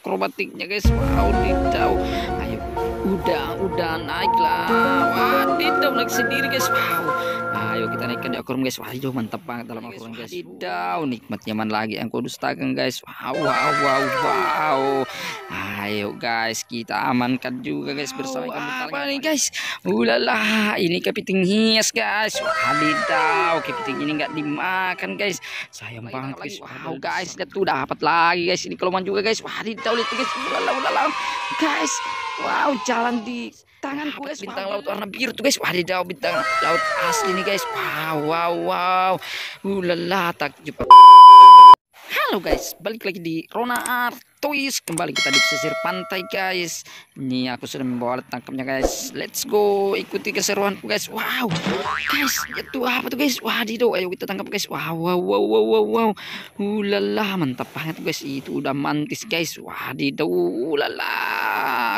akrobatiknya guys wow didau ayo udah udah naiklah wah didau naik sendiri guys wow ayo kita naikkan di ya akurum guys wah mantap banget dalam akurum guys wadidaw nikmat nyaman lagi yang kudus tagang guys wow wow wow wow ayo guys kita amankan juga guys bersama ikan wow, apa nih guys ulala uh, ini kepiting hias guys wadidaw kepiting ini nggak dimakan guys sayang banget guys wow guys lihat tuh dapat lagi guys ini kelomang juga guys wadidaw lihat guys ulala ulala guys wow jalan di tanganku guys bintang laut warna biru tuh guys wadidaw bintang laut asli nih guys wow wow wow ulala uh, takjub halo guys balik lagi di Rona Art Toys kembali kita di pesisir pantai guys ini aku sudah membawa tangkapnya guys let's go ikuti keseruanku guys wow guys itu ya apa tuh guys wadidaw ayo kita tangkap guys wow wow wow wow wow, wow. hulala uh, mantap banget guys itu udah mantis guys wadidaw hulalah. Uh,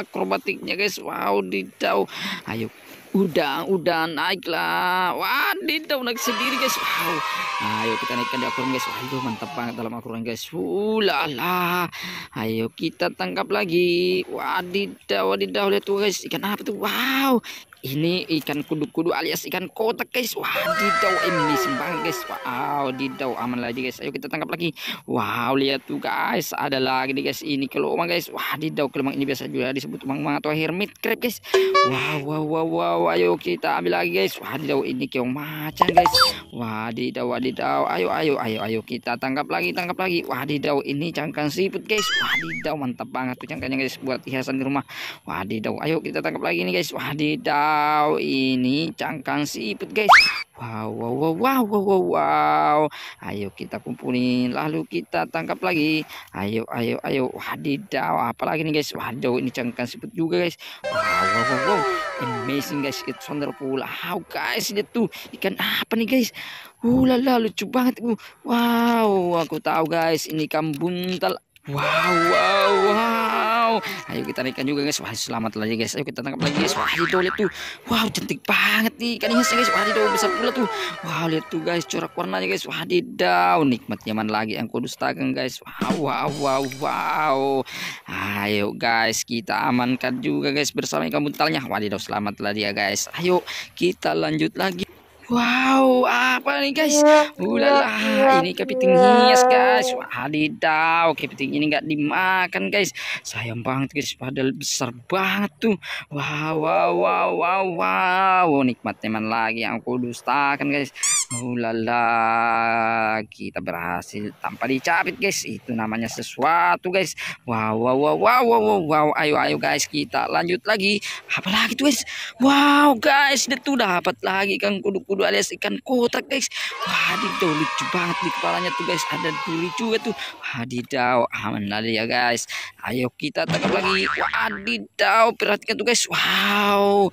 akrobatiknya guys wow didau ayo udah udah naiklah wadidaw naik sendiri guys wow ayo kita naikkan di akuarium guys waduh mantap banget dalam akuarium guys wulala uh, ayo kita tangkap lagi wadidaw wadidaw lihat tuh guys ikan apa tuh wow ini ikan kudu-kudu alias ikan kotak guys wah didau ini sembang guys wow didau aman lagi guys ayo kita tangkap lagi wow lihat tuh guys ada lagi nih guys ini kelomang guys wah didau kelomang ini biasa juga disebut mang-mang atau hermit crab guys wow wow wow wow ayo kita ambil lagi guys wah didau ini keong macan guys wah didau didau ayo ayo ayo ayo kita tangkap lagi tangkap lagi wah didau ini cangkang siput guys wah didau mantap banget tuh cangkangnya guys buat hiasan di rumah wah didau ayo kita tangkap lagi nih guys wah didau Wow, ini cangkang siput, guys. Wow, wow, wow, wow, wow, wow, wow. Ayo kita kumpulin, lalu kita tangkap lagi. Ayo, ayo, ayo. Wadidaw, apalagi nih guys. Wadaw, ini cangkang siput juga, guys. Wow, wow, wow, wow. Amazing, guys. It's wonderful. Wow, guys. ini tuh, ikan apa nih, guys. Uh, lala, lucu banget. wow, aku tahu, guys. Ini ikan buntal. Wow, wow, wow wow ayo kita naikkan juga guys wah selamat lagi guys ayo kita tangkap lagi guys wah itu lihat tuh wow cantik banget nih ikan hias guys wah itu besar pula tuh wow lihat tuh guys corak warnanya guys wah di daun nikmat nyaman lagi yang kudus tagang guys wow wow wow wow ayo guys kita amankan juga guys bersama ikan buntalnya wadidaw selamat lagi ya guys ayo kita lanjut lagi Wow, apa nih guys? Iya, iya, Ulala, iya. ini kepiting hias guys. Wadidaw, kepiting ini nggak dimakan guys. Sayang banget guys, padahal besar banget tuh. Wow, wow, wow, wow, wow. Nikmat teman lagi yang aku dustakan guys. Ulala, kita berhasil tanpa dicapit guys. Itu namanya sesuatu guys. Wow, wow, wow, wow, wow, wow, Ayo, ayo guys, kita lanjut lagi. Apa lagi tuh guys? Wow guys, itu dapat lagi ikan kudu-kudu alias ikan kotak guys. Wah, di lucu banget di kepalanya tuh guys. Ada duri juga tuh. Wadidaw, aman lagi ya guys. Ayo kita tangkap lagi. Wadidaw, perhatikan tuh guys. Wow,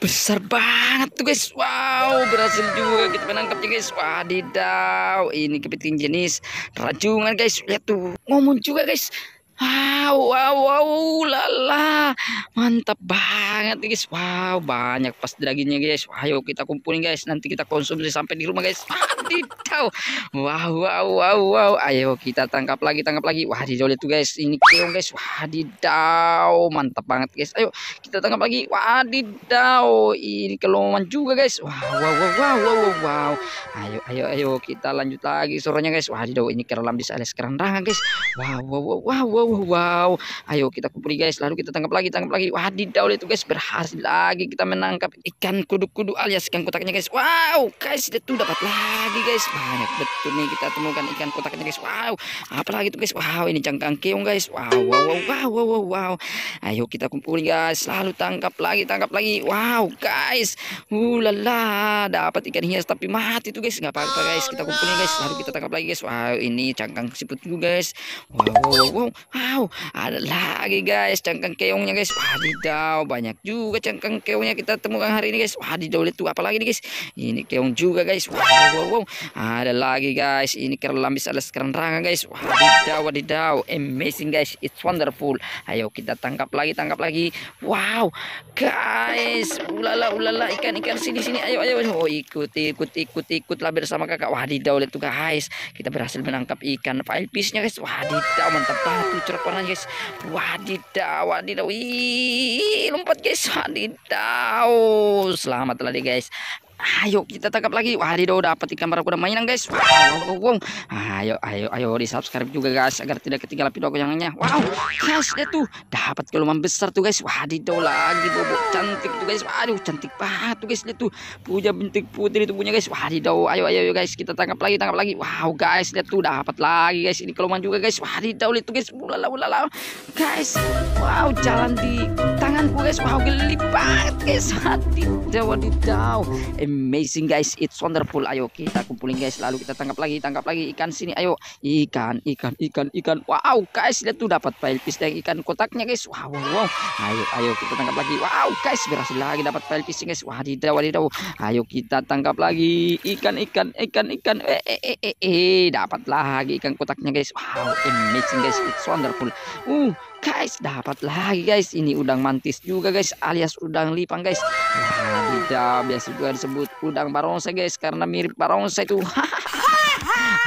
besar banget tuh guys wow berhasil juga kita menangkapnya guys wadidaw ini kepiting jenis rajungan guys lihat tuh ngomong juga guys Wow, wow, wow, lala. Mantap banget, guys. Wow, banyak pas dagingnya guys. Ayo kita kumpulin, guys. Nanti kita konsumsi sampai di rumah, guys. Mantap. Wow, wow, wow, wow. Ayo kita tangkap lagi, tangkap lagi. Wah, di itu, guys. Ini keong, guys. Wah, didau. Mantap banget, guys. Ayo kita tangkap lagi. Wah, didau. Ini keloman juga, guys. Wow, wow, wow, wow, wow, wow. Ayo, ayo, ayo kita lanjut lagi suaranya, guys. Wah, didau. Ini kerelam di sales kerang guys. Wow, wow, wow, wow, wow. Oh, wow ayo kita kumpuli guys lalu kita tangkap lagi tangkap lagi Wah, didaulah itu guys berhasil lagi kita menangkap ikan kudu-kudu alias ikan kotaknya guys wow guys itu dapat lagi guys banyak betul nih kita temukan ikan kotaknya guys wow apa lagi tuh guys wow ini cangkang keong guys wow wow wow wow wow wow, wow. ayo kita kumpuli guys lalu tangkap lagi tangkap lagi wow guys ulala uh, dapat ikan hias tapi mati tuh guys nggak apa-apa guys kita kumpulin guys lalu kita tangkap lagi guys wow ini cangkang siput juga guys wow wow, wow. Wow, ada lagi guys cangkang keongnya guys. Wadidaw, banyak juga cangkang keongnya kita temukan hari ini guys. Wadidaw, lihat tuh apa lagi nih guys. Ini keong juga guys. Wow, wow, wow. Ada lagi guys. Ini kerlambis alas raga guys. Wadidaw, wadidaw. Amazing guys. It's wonderful. Ayo kita tangkap lagi, tangkap lagi. Wow, guys. Ulala, ulala. Ikan-ikan sini-sini. Ayo, ayo. Oh, ikut, ikut, ikut, ikutlah bersama kakak. Wadidaw, lihat tuh guys. Kita berhasil menangkap ikan. Five piece-nya guys. Wadidaw, mantap banget muncul panas guys wadidaw wadidaw wih lompat guys wadidaw selamat lagi guys Ayo kita tangkap lagi. Wadidaw dapat ikan udah mainan guys. Wow, wow, wow. Ayo ayo ayo di subscribe juga guys agar tidak ketinggalan video aku yang lainnya. Wow, guys dia tuh dapat keluman besar tuh guys. Wadidaw lagi bobok cantik tuh guys. Waduh cantik banget tuh guys dia tuh punya bintik putih itu punya guys. Wadidaw ayo ayo guys kita tangkap lagi tangkap lagi. Wow guys lihat tuh dapat lagi guys ini keluman juga guys. Wadidaw itu guys. Ulala ulala guys. Wow jalan di tangan guys, wow, geli banget guys. Wadidaw, Amazing guys, it's wonderful. Ayo kita kumpulin guys, lalu kita tangkap lagi, tangkap lagi ikan sini. Ayo, ikan, ikan, ikan, ikan. Wow guys, lihat tuh dapat file fish ikan kotaknya guys. Wow, wow, Ayo, ayo kita tangkap lagi. Wow guys, berhasil lagi dapat file fish guys. Wadidaw, wadidaw. Ayo kita tangkap lagi ikan, ikan, ikan, ikan. Eh, eh, eh, eh, eh. dapat lagi ikan kotaknya guys. Wow, amazing guys, it's wonderful. Uh, guys, dapat lagi guys. Ini udang mantis gratis juga guys alias udang lipang guys nah, tidak biasa juga disebut udang barongsai guys karena mirip barongsai tuh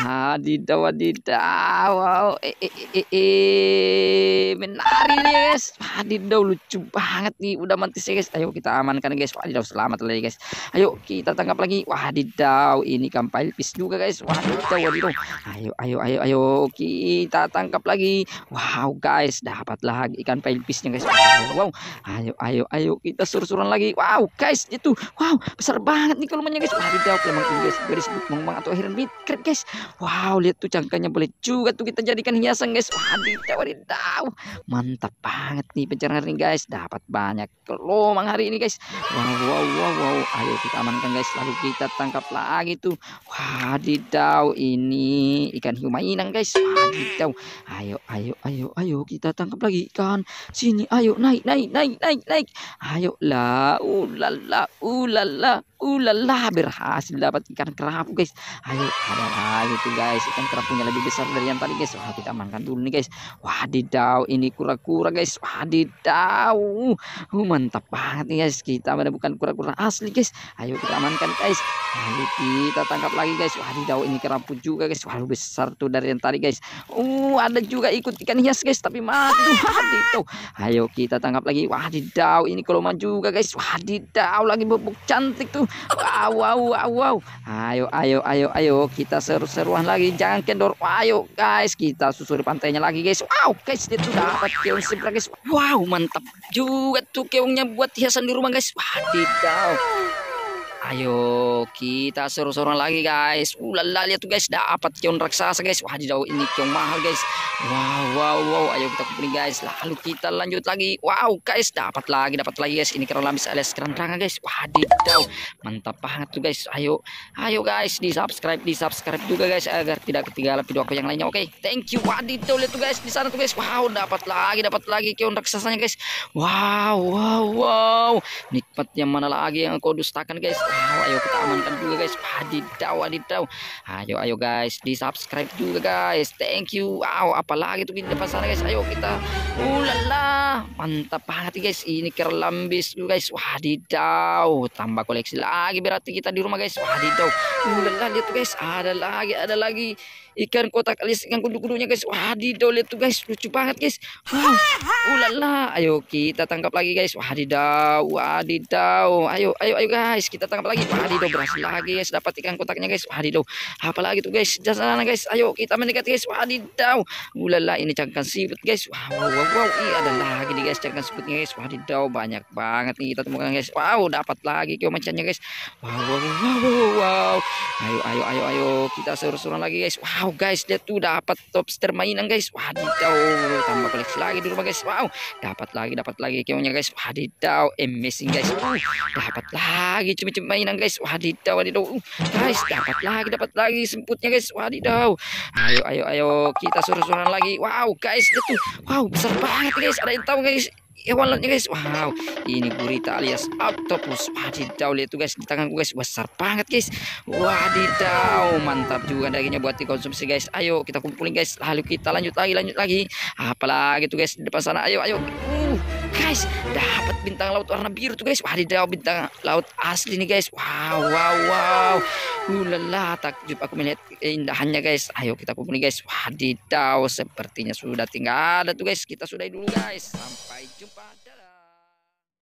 Wadidaw, wadidaw. Wow. Eh, eh, eh, eh. eh. Menari nih guys. Wadidaw, lucu banget nih. Udah mantis ya guys. Ayo kita amankan guys. Wadidaw, selamat lagi guys. Ayo kita tangkap lagi. Wadidaw, ini kampai lipis juga guys. Wadidaw, wadidaw. Ayo, ayo, ayo, ayo. Kita tangkap lagi. Wow guys, dapat lagi ikan pail guys. Wow, wow. Ayo, ayo, ayo. Kita suruh-suruhan lagi. Wow guys, itu. Wow, besar banget nih kalau guys. Wadidaw, memang guys. Garis lukmang atau akhirnya bit. guys. Wow, lihat tuh cangkangnya boleh juga tuh kita jadikan hiasan guys. Wadidaw, wadidaw. Mantap banget nih pencarian hari ini guys. Dapat banyak kelomang hari ini guys. Wow, wow, wow, wow. Ayo kita amankan guys. Lalu kita tangkap lagi tuh. Wadidaw, ini ikan hiu mainan guys. Wadidaw. Ayo, ayo, ayo, ayo kita tangkap lagi ikan. Sini, ayo naik, naik, naik, naik, naik. Ayo lah, ulala, ulala ulala berhasil dapat ikan kerapu guys ayo ada lagi tuh guys ikan kerapunya lebih besar dari yang tadi guys wah kita makan dulu nih guys wadidaw ini kura-kura guys wadidaw uh, mantap banget nih guys kita menemukan kura-kura asli guys ayo kita amankan guys ayo kita tangkap lagi guys wadidaw ini kerapu juga guys wah besar tuh dari yang tadi guys uh ada juga ikut ikan hias guys tapi mati wadidaw ayo kita tangkap lagi wadidaw ini kalau maju juga guys wadidaw lagi bubuk cantik tuh Wow, wow, wow, wow. Ayo, ayo, ayo, ayo. Kita seru-seruan lagi. Jangan kendor. Ayo, guys. Kita susuri pantainya lagi, guys. Wow, guys. Dia tuh dapat keong sebelah, guys. Wow, mantap juga tuh keongnya buat hiasan di rumah, guys. Wadidaw. Ayo kita seru-seruan lagi guys. Ulala uh, lihat tuh guys dapat kion raksasa guys. Wah jauh ini kion mahal guys. Wow wow wow. Ayo kita kumpulin guys. Lalu kita lanjut lagi. Wow guys dapat lagi dapat lagi guys. Ini keran lamis alias keran terang guys. Wah jauh mantap banget tuh guys. Ayo ayo guys di subscribe di subscribe juga guys agar tidak ketinggalan video aku yang lainnya. Oke okay, thank you. Wah jauh lihat tuh guys di sana tuh guys. Wow dapat lagi dapat lagi kion raksasanya guys. Wow wow wow. Nikmat yang mana lagi yang aku dustakan guys wadidaw ayo kita amankan juga guys wadidaw wadidaw ayo ayo guys di subscribe juga guys thank you wow apalagi tuh di depan sana guys ayo kita ulala mantap banget guys ini kerlambis juga guys wadidaw tambah koleksi lagi berarti kita di rumah guys wadidaw ulala lihat guys ada lagi ada lagi ikan kotak alis ikan kudu-kudunya guys wah lihat tuh guys lucu banget guys wow ulala uh, ayo kita tangkap lagi guys wah didau wah didau ayo ayo ayo guys kita tangkap lagi wah didau berhasil lagi guys dapat ikan kotaknya guys wah didau lagi tuh guys jalan guys ayo kita mendekat guys wah didau ulala uh, ini cangkang siput guys wow wow wow Ih, ada lagi nih guys cangkang siputnya guys wah didau banyak banget nih kita temukan guys wow dapat lagi kau macamnya guys wow wow wow wow ayo ayo ayo ayo kita seru-seruan lagi guys wow Wow guys, dia tuh dapat topster mainan guys. Wadidaw, tambah koleksi lagi di rumah guys. Wow, dapat lagi, dapat lagi keongnya guys. Wadidaw, amazing guys. Wow, uh, dapat lagi cumi-cumi mainan guys. Wadidaw, wadidaw. Uh, guys, dapat lagi, dapat lagi semputnya guys. Wadidaw. Ayo, ayo, ayo kita suruh-suruhan lagi. Wow guys, dia tuh. Wow, besar banget guys. Ada yang tahu guys walletnya guys wow ini gurita alias octopus wadidaw lihat tuh guys di tanganku guys besar banget guys wadidaw mantap juga dagingnya buat dikonsumsi guys ayo kita kumpulin guys lalu kita lanjut lagi lanjut lagi apalagi tuh guys di depan sana ayo ayo uh guys dapat bintang laut warna biru tuh guys wadidaw bintang laut asli nih guys wow wow wow ulala uh, takjub aku melihat keindahannya guys ayo kita kumpulin guys wadidaw sepertinya sudah tinggal ada tuh guys kita sudahi dulu guys sampai jumpa